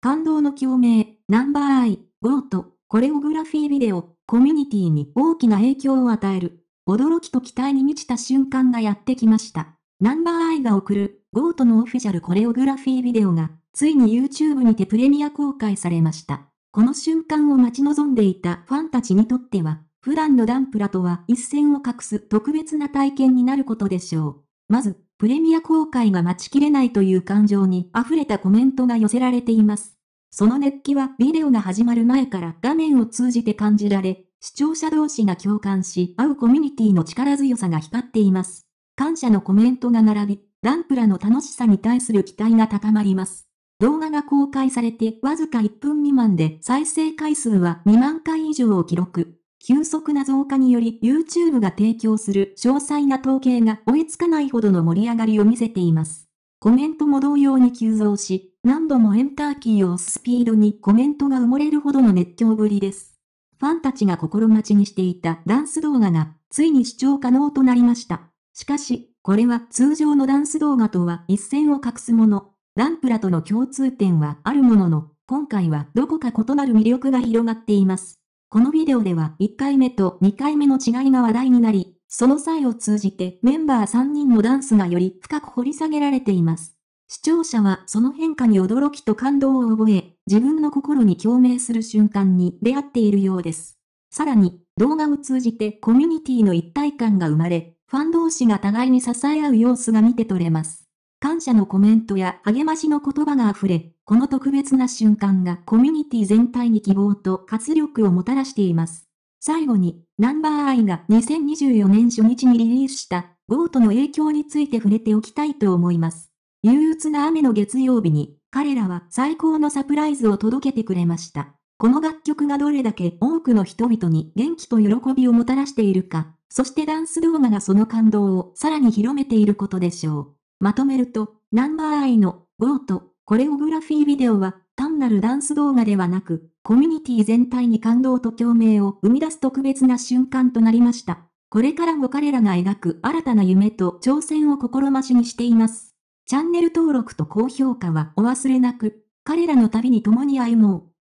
感動の共鳴、ナンバーアイ、ゴート、コレオグラフィービデオ、コミュニティに大きな影響を与える。驚きと期待に満ちた瞬間がやってきました。ナンバーアイが送る、ゴートのオフィシャルコレオグラフィービデオが、ついに YouTube にてプレミア公開されました。この瞬間を待ち望んでいたファンたちにとっては、普段のダンプラとは一線を画す特別な体験になることでしょう。まず、プレミア公開が待ちきれないという感情に溢れたコメントが寄せられています。その熱気はビデオが始まる前から画面を通じて感じられ、視聴者同士が共感し合うコミュニティの力強さが光っています。感謝のコメントが並び、ランプラの楽しさに対する期待が高まります。動画が公開されてわずか1分未満で再生回数は2万回以上を記録。急速な増加により YouTube が提供する詳細な統計が追いつかないほどの盛り上がりを見せています。コメントも同様に急増し、何度もエンターキーを押すスピードにコメントが埋もれるほどの熱狂ぶりです。ファンたちが心待ちにしていたダンス動画が、ついに視聴可能となりました。しかし、これは通常のダンス動画とは一線を画すもの。ランプラとの共通点はあるものの、今回はどこか異なる魅力が広がっています。このビデオでは1回目と2回目の違いが話題になり、その際を通じてメンバー3人のダンスがより深く掘り下げられています。視聴者はその変化に驚きと感動を覚え、自分の心に共鳴する瞬間に出会っているようです。さらに、動画を通じてコミュニティの一体感が生まれ、ファン同士が互いに支え合う様子が見て取れます。感謝のコメントや励ましの言葉が溢れ、この特別な瞬間がコミュニティ全体に希望と活力をもたらしています。最後に、ナンバーアイが2024年初日にリリースしたボートの影響について触れておきたいと思います。憂鬱な雨の月曜日に、彼らは最高のサプライズを届けてくれました。この楽曲がどれだけ多くの人々に元気と喜びをもたらしているか、そしてダンス動画がその感動をさらに広めていることでしょう。まとめると、ナンバーアイのゴート、コレオグラフィービデオは単なるダンス動画ではなく、コミュニティ全体に感動と共鳴を生み出す特別な瞬間となりました。これからも彼らが描く新たな夢と挑戦を心待ちにしています。チャンネル登録と高評価はお忘れなく、彼らの旅に共に歩もう。